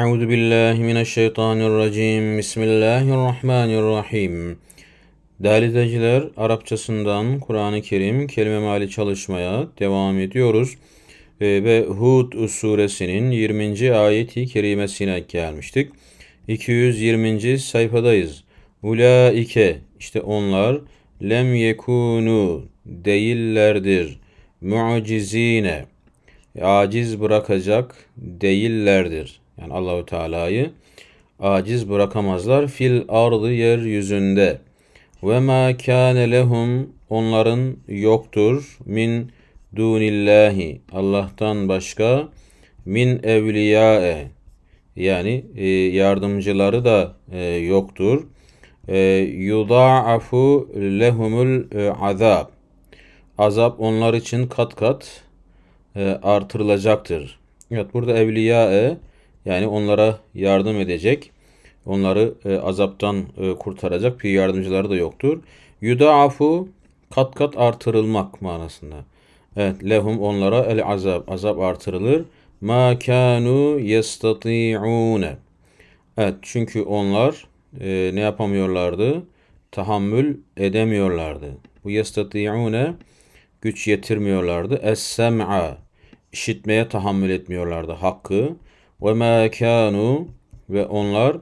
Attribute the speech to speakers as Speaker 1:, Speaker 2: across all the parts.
Speaker 1: أعوذ بالله من الşeytan الرجيم Bismillahirrahmanirrahim Değerli izleyiciler, Arapçasından Kur'an-ı Kerim kelime mali çalışmaya devam ediyoruz. Ee, ve Hud suresinin 20. ayeti kerimesine gelmiştik. 220. sayfadayız. Ula ike işte onlar lem yekunu değillerdir. Mucizine, aciz bırakacak değillerdir yani Allahü Teala'yı aciz bırakamazlar fil ardı yeryüzünde. Ve ma kâne lehum onların yoktur min dunillahi Allah'tan başka min evliyae yani e, yardımcıları da e, yoktur. E, yudâafu lehumul e, azab. Azap onlar için kat kat e, artırılacaktır. Evet burada evliyae yani onlara yardım edecek, onları e, azaptan e, kurtaracak bir yardımcıları da yoktur. Yudaafu kat kat artırılmak manasında. Evet lehum onlara el azap azap artırılır. Ma kanu yestati'une. Evet çünkü onlar e, ne yapamıyorlardı? Tahammül edemiyorlardı. Bu yestati'une güç yetirmiyorlardı. Es-sem'a işitmeye tahammül etmiyorlardı hakkı. Ve mekanu ve onlar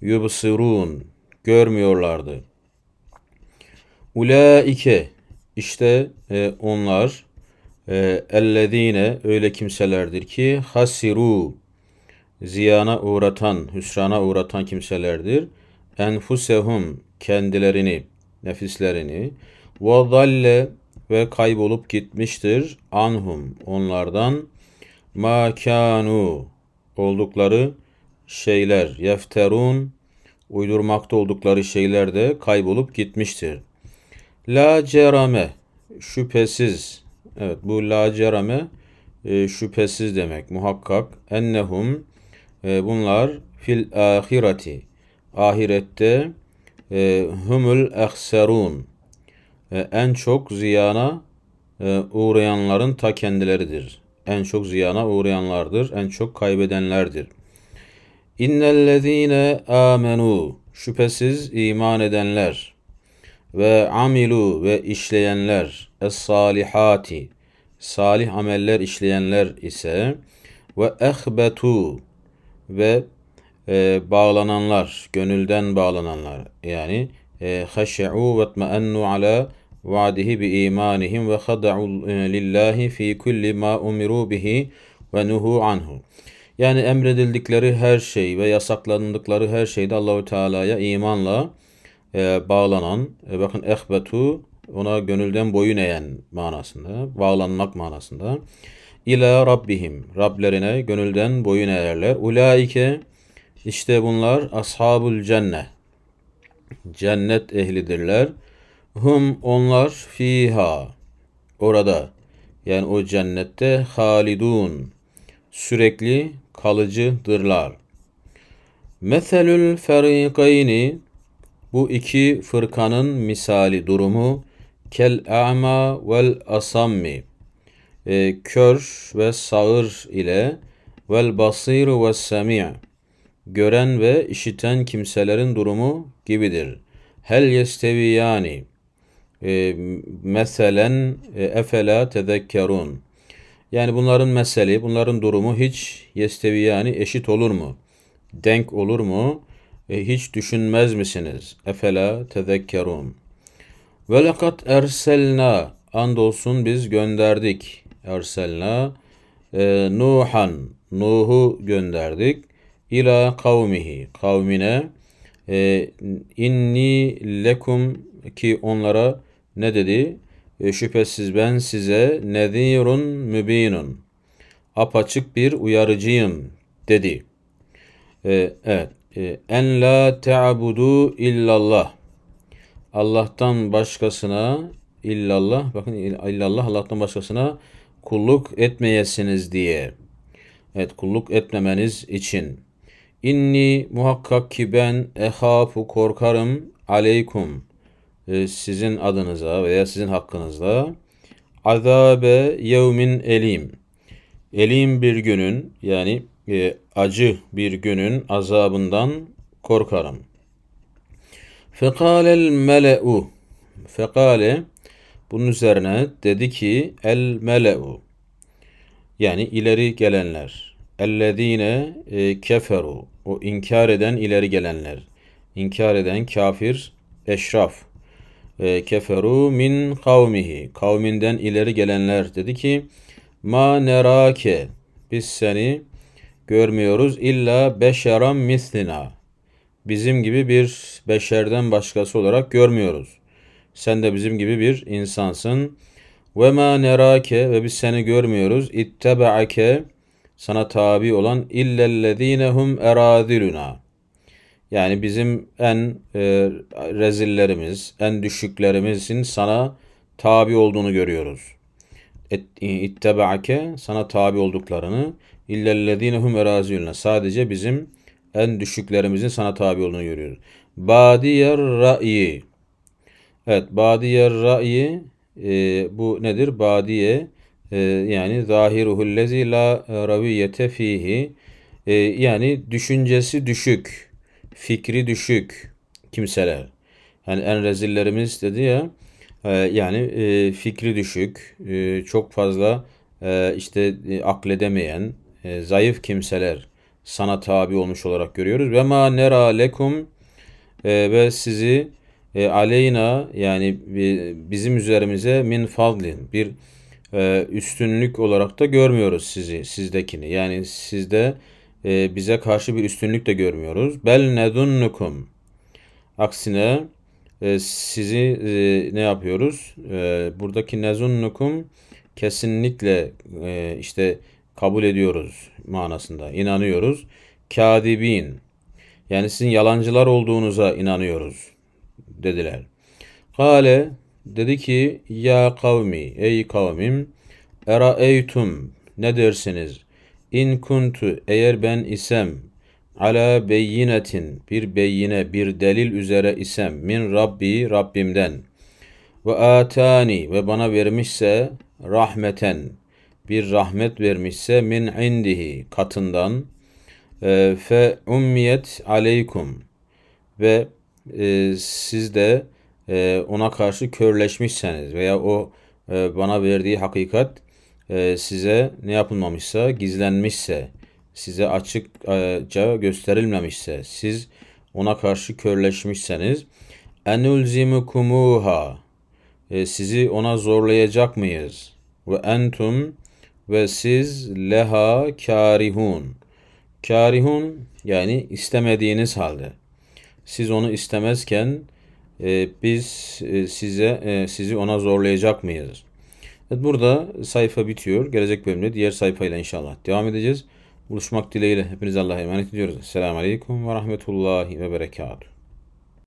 Speaker 1: yubsirun görmüyorlardı. Ulaike işte e, onlar e, ellezine öyle kimselerdir ki hasiru ziyana uğratan, hüsrana uğratan kimselerdir. Enfusehum kendilerini, nefislerini ve dalle ve kaybolup gitmiştir anhum onlardan ma oldukları şeyler yefterun uydurmakta oldukları şeyler de kaybolup gitmiştir. La cerame şüphesiz evet bu la cerame e, şüphesiz demek muhakkak ennehum e, bunlar fil ahireti ahirette e, humul ehserun e, en çok ziyana e, uğrayanların ta kendileridir en çok ziyana uğrayanlardır, en çok kaybedenlerdir. İnnellezîne amenu şüphesiz iman edenler ve amilu ve işleyenler es-salihati salih ameller işleyenler ise ve ehbetu ve e, bağlananlar, gönülden bağlananlar yani e, haşe'u ve tmeennu ala vaadihi bi imanihim ve khada'u e, lillahi fi kulli ma umiru bihi ve nuhu anhu. Yani emredildikleri her şey ve yasaklandıkları her şeyde Allahu Teala'ya imanla e, bağlanan, e, bakın ehbetu ona gönülden boyun eğen manasında, bağlanmak manasında. ila Rabbihim, Rablerine gönülden boyun eğerler. Ulaike, işte bunlar ashabul cennet, cennet ehlidirler. Hum onlar fiha orada yani o cennette halidun sürekli kalıcıdırlar. Meselül ferikayni bu iki fırkanın misali durumu kel a'ma vel asammi e, kör ve sağır ile vel basir ve semi' gören ve işiten kimselerin durumu gibidir. Hel yesteviyani e, meselen e, efela tezekkerun. Yani bunların meseli, bunların durumu hiç yestevi yani eşit olur mu? Denk olur mu? E, hiç düşünmez misiniz? Efela tezekkerun. Ve lekat erselna andolsun biz gönderdik. Erselna e, Nuhan Nuh'u gönderdik ila kavmihi kavmine e, inni lekum ki onlara ne dedi? E, şüphesiz ben size nedirun mübinun apaçık bir uyarıcıyım dedi. E, evet. E, en la teabudu illallah. Allah'tan başkasına illallah bakın illallah Allah'tan başkasına kulluk etmeyesiniz diye. Evet kulluk etmemeniz için. İnni muhakkak ki ben ehafu korkarım aleykum e, sizin adınıza veya sizin hakkınızda azabe yevmin elim. Elim bir günün yani e, acı bir günün azabından korkarım. el mele'u. Fekale bunun üzerine dedi ki el mele'u. Yani ileri gelenler. Ellezine e, keferu. O inkar eden ileri gelenler. İnkar eden kafir, eşraf. Ee, keferu min kavmihi. Kavminden ileri gelenler dedi ki ma nerake biz seni görmüyoruz illa beşeran mislina. Bizim gibi bir beşerden başkası olarak görmüyoruz. Sen de bizim gibi bir insansın. Ve ma nerake ve biz seni görmüyoruz. İttebeake sana tabi olan illellazinehum eradiluna. Yani bizim en e, rezillerimiz, en düşüklerimizin sana tabi olduğunu görüyoruz. İttebe'ake sana tabi olduklarını illellezine hum sadece bizim en düşüklerimizin sana tabi olduğunu görüyoruz. Badiyer ra'yi Evet, badiyer ra'yi e, bu nedir? Badiye e, yani zahiruhullezi la raviyete fihi e, yani düşüncesi düşük fikri düşük kimseler. Yani en rezillerimiz dedi ya e, yani e, fikri düşük, e, çok fazla işte akledemeyen, zayıf kimseler sana tabi olmuş olarak görüyoruz. Ve ma nera lekum e, ve sizi aleyna yani bizim üzerimize min fadlin bir üstünlük olarak da görmüyoruz sizi sizdekini. Yani sizde e, bize karşı bir üstünlük de görmüyoruz. Bel nedunnukum. Aksine e, sizi e, ne yapıyoruz? E, buradaki nezunnukum kesinlikle e, işte kabul ediyoruz manasında. inanıyoruz. Kadibin. Yani sizin yalancılar olduğunuza inanıyoruz dediler. Kale dedi ki ya kavmi ey kavmim eytum ne dersiniz? İn kuntu eğer ben isem ala beyinetin bir beyine bir delil üzere isem min Rabbi Rabbimden ve atani ve bana vermişse rahmeten bir rahmet vermişse min indihi katından e, fe ummiyet aleykum ve e, siz de e, ona karşı körleşmişseniz veya o e, bana verdiği hakikat ee, size ne yapılmamışsa, gizlenmişse, size açıkça gösterilmemişse, siz ona karşı körleşmişseniz enulzimukumuha kumuha ee, sizi ona zorlayacak mıyız? Ve entum ve siz leha karihun. Karihun yani istemediğiniz halde. Siz onu istemezken e, biz e, size e, sizi ona zorlayacak mıyız? Evet burada sayfa bitiyor. Gelecek bölümde diğer sayfayla inşallah devam edeceğiz. Buluşmak dileğiyle hepinize Allah'a emanet ediyoruz. Selamun Aleyküm ve Rahmetullahi ve Berekatuhu.